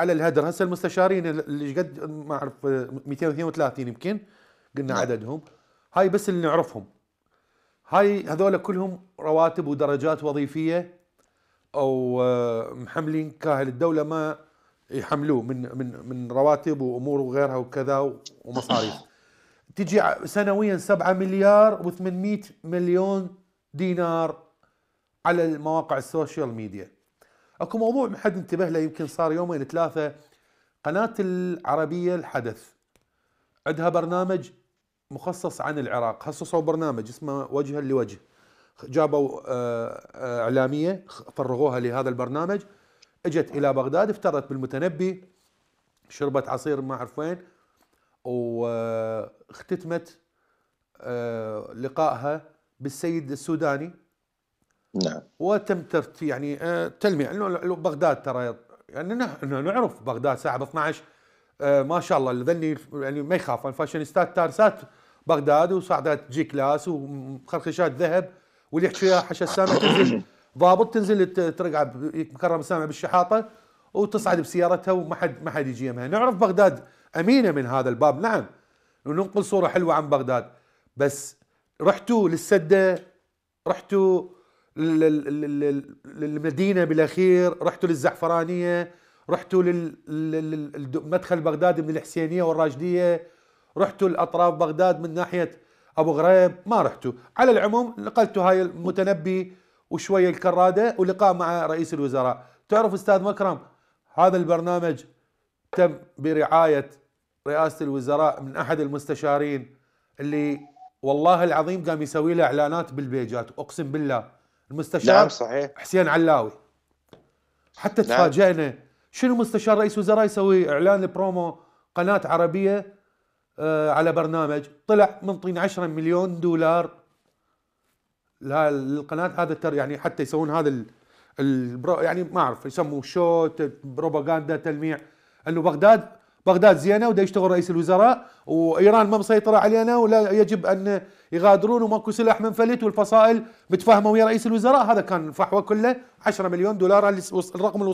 على الهدر هسه المستشارين اللي قد ما اعرف 232 يمكن قلنا نعم. عددهم هاي بس اللي نعرفهم هاي هذول كلهم رواتب ودرجات وظيفيه او آه، محملين كاهل الدوله ما يحملوه من من من رواتب وامور وغيرها وكذا ومصاريف تجي سنويا 7 مليار و800 مليون دينار على المواقع السوشيال ميديا اكو موضوع ما حد انتبه له يمكن صار يومين ثلاثه قناه العربيه الحدث عندها برنامج مخصص عن العراق خصصوا برنامج اسمه وجها لوجه جابوا آه، آه، اعلاميه فرغوها لهذا البرنامج اجت الى بغداد افترت بالمتنبي شربت عصير ما اعرف وين واختتمت آه، لقائها بالسيد السوداني نعم وتم ترتيب يعني آه، تلميع بغداد ترى يعني نعرف بغداد ساعه 12 آه، ما شاء الله الذني يعني ما يخاف الفاشينيستات تارسات بغداد وصعدت جي كلاس ومخرخشات ذهب واللي يحكي فيها حشا السامع تنزل ضابط تنزل ترقع مكرم السامع بالشحاطه وتصعد بسيارتها وما حد ما حد يجي يمها نعرف بغداد امينه من هذا الباب نعم وننقل صوره حلوه عن بغداد بس رحتوا للسده رحتوا للمدينه بالاخير رحتوا للزعفرانيه رحتوا للمدخل بغداد من الحسينيه والراجديه رحتوا لاطراف بغداد من ناحيه ابو غريب ما رحتوا على العموم نقلتوا هاي المتنبي وشويه الكراده ولقاء مع رئيس الوزراء تعرف استاذ مكرم هذا البرنامج تم برعايه رئاسه الوزراء من احد المستشارين اللي والله العظيم قام يسوي له اعلانات بالبيجات اقسم بالله المستشار نعم صحيح حسين علاوي حتى نعم. تفاجئنا شنو مستشار رئيس وزراء يسوي اعلان لبرومو قناه عربيه آه على برنامج طلع منطين 10 مليون دولار للقناه هذا التر يعني حتى يسوون هذا ال البرو يعني ما اعرف يسموه شو بروباغندا تلميع انه بغداد بغداد زينه وده يشتغل رئيس الوزراء وايران ما مسيطره علينا ولا يجب ان يغادرون وماكو سلاح منفلت والفصائل متفاهمه ويا رئيس الوزراء هذا كان فحوى كله 10 مليون دولار الرقم